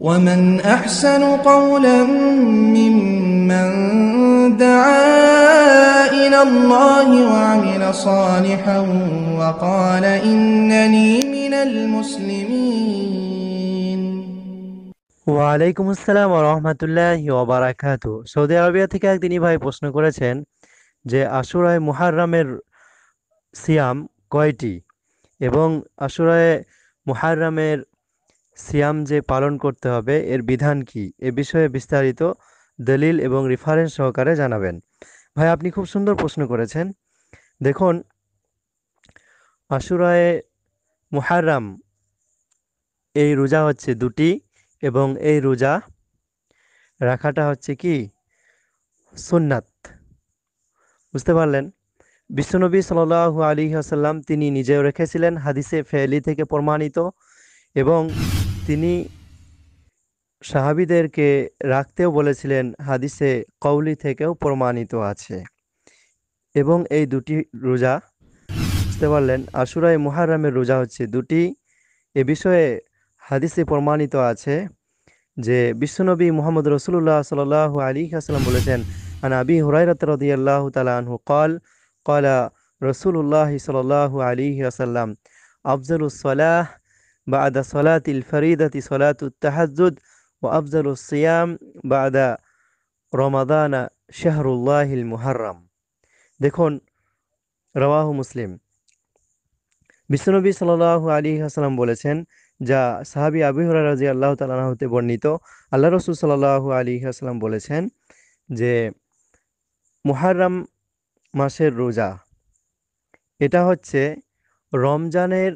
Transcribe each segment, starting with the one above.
ومن أحسن قولا ممن دعا إلى الله وعمل صالحا وقال إنني من المسلمين ওয়ালাইকুম আসসালাম রহমতুল্লাহ ওবারাকাত Saudi Arabia থেকে একদিনই ভাই প্রশ্ন করেছেন যে আশুরায় মুহাররামের সিয়াম কয়টি এবং আশুরায় মুহাররামের সিয়াম যে পালন করতে হবে এর বিধান কি এ বিষয়ে বিস্তারিত দলিল এবং রেফারেন্স সহকারে জানাবেন ভাই আপনি খুব সুন্দর প্রশ্ন করেছেন দেখুন আশুরায় মুহারম এই রোজা হচ্ছে দুটি এবং এই রোজা রাখাটা হচ্ছে কি সুন্নাত বুঝতে পারলেন বিশ্বনবী সাল আলী আসাল্লাম তিনি নিজেও রেখেছিলেন হাদিসে ফেলি থেকে প্রমাণিত এবং তিনি সাহাবিদেরকে রাখতেও বলেছিলেন হাদিসে কৌলি থেকেও প্রমাণিত আছে এবং এই দুটি রোজা বুঝতে পারলেন আশুরাই মুহারামের রোজা হচ্ছে দুটি এ বিষয়ে হাদিসে প্রমাণিত আছে যে বিশ্বনবী মোহাম্মদ রসুল্লাহ সাল আলী আসসালাম বলেছেন আন আবি হুরাইরাত রদিয়াল্লাহ তালা আনহু কল কলা রসুল্লাহ সাল আলী আসাল্লাম আফজলুসলাহ বাদা সলাত ইল ফরিদাতি সলাত উত্তাহাজুদ ও আফজাল সিয়াম বাদা রমাদানা শাহরুল্লাহিল মুহারম দেখুন রওয়াহ মুসলিম বিশ্বনবী সাল্লাহ আলী হাসালাম বলেছেন যা সাহাবি আবি হরা রাজি আল্লাহ তালাহতে বর্ণিত আল্লাহ রসুল সাল্লাহ আলী হাসলাম বলেছেন যে মুহারম মাসের রোজা এটা হচ্ছে রমজানের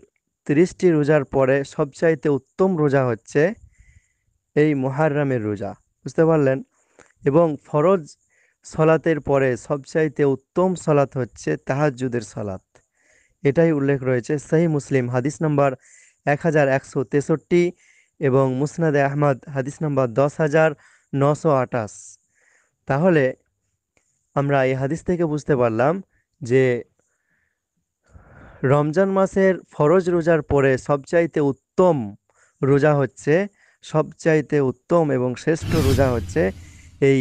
তিরিশটি রোজার পরে সবচাইতে উত্তম রোজা হচ্ছে এই মহারামের রোজা বুঝতে পারলেন এবং ফরজ সলাতের পরে সবচাইতে উত্তম সলাত হচ্ছে তাহাজুদের সলাত এটাই উল্লেখ রয়েছে সেই মুসলিম হাদিস নাম্বার এক হাজার একশো তেষট্টি এবং মুসনাদে আহমদ হাদিস নাম্বার দশ হাজার নশো আটাশ তাহলে আমরা এই হাদিস থেকে বুঝতে পারলাম যে রমজান মাসের ফরজ রোজার পরে সবচাইতে উত্তম রোজা হচ্ছে সবচাইতে উত্তম এবং শ্রেষ্ঠ রোজা হচ্ছে এই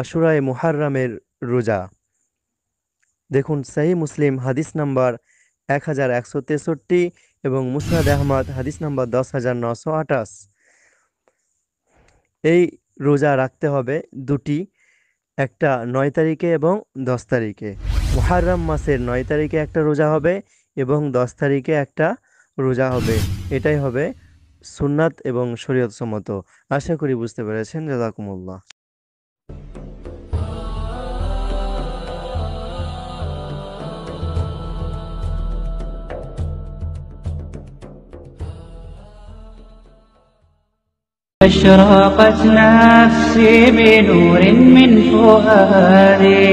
আশুরায় মুহাররামের রোজা দেখুন সেই মুসলিম হাদিস নাম্বার এক হাজার একশো তেষট্টি এবং মুসরাদ আহমদ হাদিস নাম্বার দশ হাজার নশো আঠাশ এই রোজা রাখতে হবে দুটি একটা নয় তারিখে এবং দশ তারিখে মুহাররাম মাসের নয় তারিখে একটা রোজা হবে এবং দশ তারিখে একটা রোজা হবে এটাই হবে সুন্নাত এবং শরীয়ত সম্মত আশা করি বুঝতে পেরেছেন জাজাকুমুল্লাহ أشرقت نفسي بنور من فؤادي